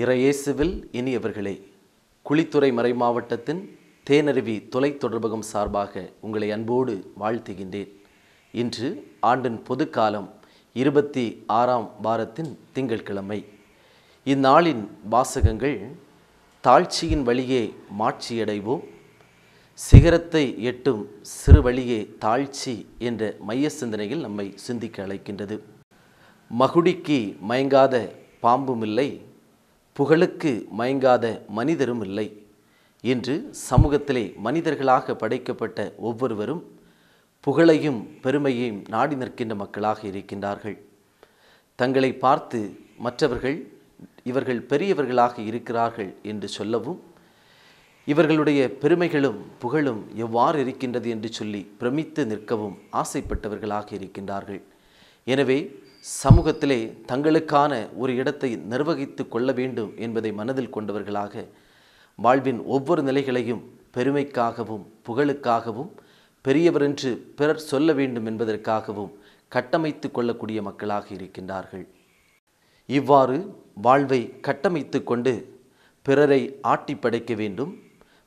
இறையேசுவில் இனியவர்களே குளித்துறை மறைமாவட்டத்தின் தேனருவி தொலை தொடர்பகம் சார்பாக உங்களை அன்போடு வாழ்த்துகின்றேன் இன்று ஆண்டின் பொதுக்காலம் இருபத்தி ஆறாம் வாரத்தின் திங்கட்கிழமை இந்நாளின் வாசகங்கள் தாழ்ச்சியின் வழியே மாட்சியடைவோம் சிகரத்தை எட்டும் சிறு வழியே தாழ்ச்சி என்ற மைய சிந்தனையில் நம்மை சிந்திக்க அழைக்கின்றது மகுடிக்கு மயங்காத பாம்புமில்லை புகழுக்கு மயங்காத மனிதரும் இல்லை இன்று சமூகத்திலே மனிதர்களாக படைக்கப்பட்ட ஒவ்வொருவரும் புகழையும் பெருமையையும் நாடி நிற்கின்ற மக்களாக இருக்கின்றார்கள் தங்களை பார்த்து மற்றவர்கள் இவர்கள் பெரியவர்களாக இருக்கிறார்கள் என்று சொல்லவும் இவர்களுடைய பெருமைகளும் புகழும் எவ்வாறு இருக்கின்றது என்று சொல்லி பிரமித்து நிற்கவும் ஆசைப்பட்டவர்களாக இருக்கின்றார்கள் எனவே சமூகத்திலே தங்களுக்கான ஒரு இடத்தை நிர்வகித்து கொள்ள வேண்டும் என்பதை மனதில் கொண்டவர்களாக வாழ்வின் ஒவ்வொரு நிலைகளையும் பெருமைக்காகவும் புகழுக்காகவும் பெரியவர் என்று பிறர் சொல்ல வேண்டும் என்பதற்காகவும் கட்டமைத்து கொள்ளக்கூடிய மக்களாக இருக்கின்றார்கள் இவ்வாறு வாழ்வை கட்டமைத்து கொண்டு பிறரை ஆட்டி படைக்க வேண்டும்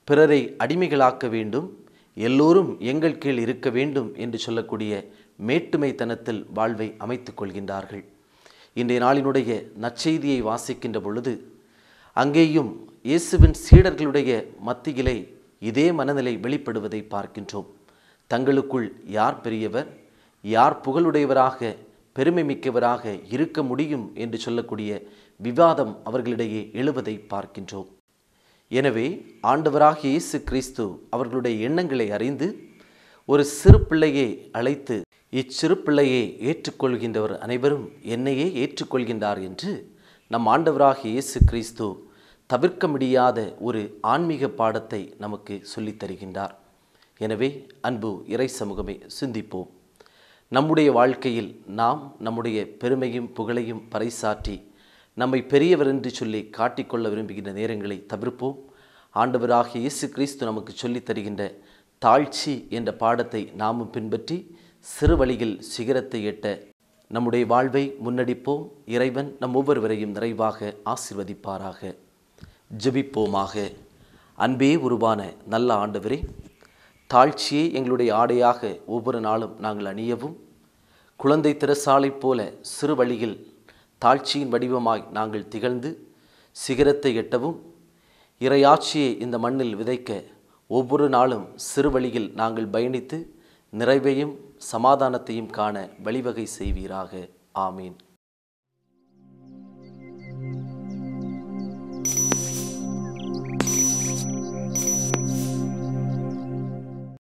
பிறரை அடிமைகளாக்க வேண்டும் எல்லோரும் எங்கள் கீழ் இருக்க வேண்டும் என்று சொல்லக்கூடிய மேட்டுமைத்தனத்தில் வாழ்வை அமைத்துக் கொள்கின்றார்கள் இன்றைய நாளினுடைய நற்செய்தியை வாசிக்கின்ற பொழுது அங்கேயும் இயேசுவின் சீடர்களுடைய மத்தியிலே இதே மனநிலை வெளிப்படுவதை பார்க்கின்றோம் தங்களுக்குள் யார் பெரியவர் யார் புகழுடையவராக பெருமை மிக்கவராக இருக்க முடியும் என்று சொல்லக்கூடிய விவாதம் அவர்களிடையே எழுவதை பார்க்கின்றோம் எனவே ஆண்டவராக இயேசு கிறிஸ்து அவர்களுடைய எண்ணங்களை அறிந்து ஒரு சிறு பிள்ளையை அழைத்து இச்சிறு பிள்ளையை ஏற்றுக்கொள்கின்றவர் அனைவரும் என்னையே ஏற்றுக்கொள்கின்றார் என்று நம் ஆண்டவராக இயேசு கிறிஸ்து தவிர்க்க முடியாத ஒரு ஆன்மீக பாடத்தை நமக்கு சொல்லித் தருகின்றார் எனவே அன்பு இறை சமூகமே சிந்திப்போம் நம்முடைய வாழ்க்கையில் நாம் நம்முடைய பெருமையும் புகழையும் பறைசாற்றி நம்மை பெரியவர் என்று சொல்லி காட்டிக்கொள்ள விரும்புகின்ற நேரங்களை தவிர்ப்போம் ஆண்டவராக இயேசு கிறிஸ்து நமக்கு சொல்லித் தருகின்ற தாழ்ச்சி என்ற பாடத்தை நாமும் பின்பற்றி சிறு வழியில் சிகரத்தை எட்ட நம்முடைய வாழ்வை முன்னடிப்போம் இறைவன் நம் ஒவ்வொருவரையும் நிறைவாக ஆசிர்வதிப்பாராக ஜெபிப்போமாக அன்பே உருவான நல்ல ஆண்டவரே தாழ்ச்சியை எங்களுடைய ஆடையாக ஒவ்வொரு நாளும் நாங்கள் அணியவும் குழந்தை திரசாலை போல சிறு வழியில் தாழ்ச்சியின் வடிவமாய் நாங்கள் திகழ்ந்து சிகரத்தை எட்டவும் இறையாட்சியை இந்த மண்ணில் விதைக்க ஒவ்வொரு நாளும் சிறு வழியில் நாங்கள் பயணித்து நிறைவையும் சமாதானத்தையும் காண வழிவகை செய்வீராக ஆமீன்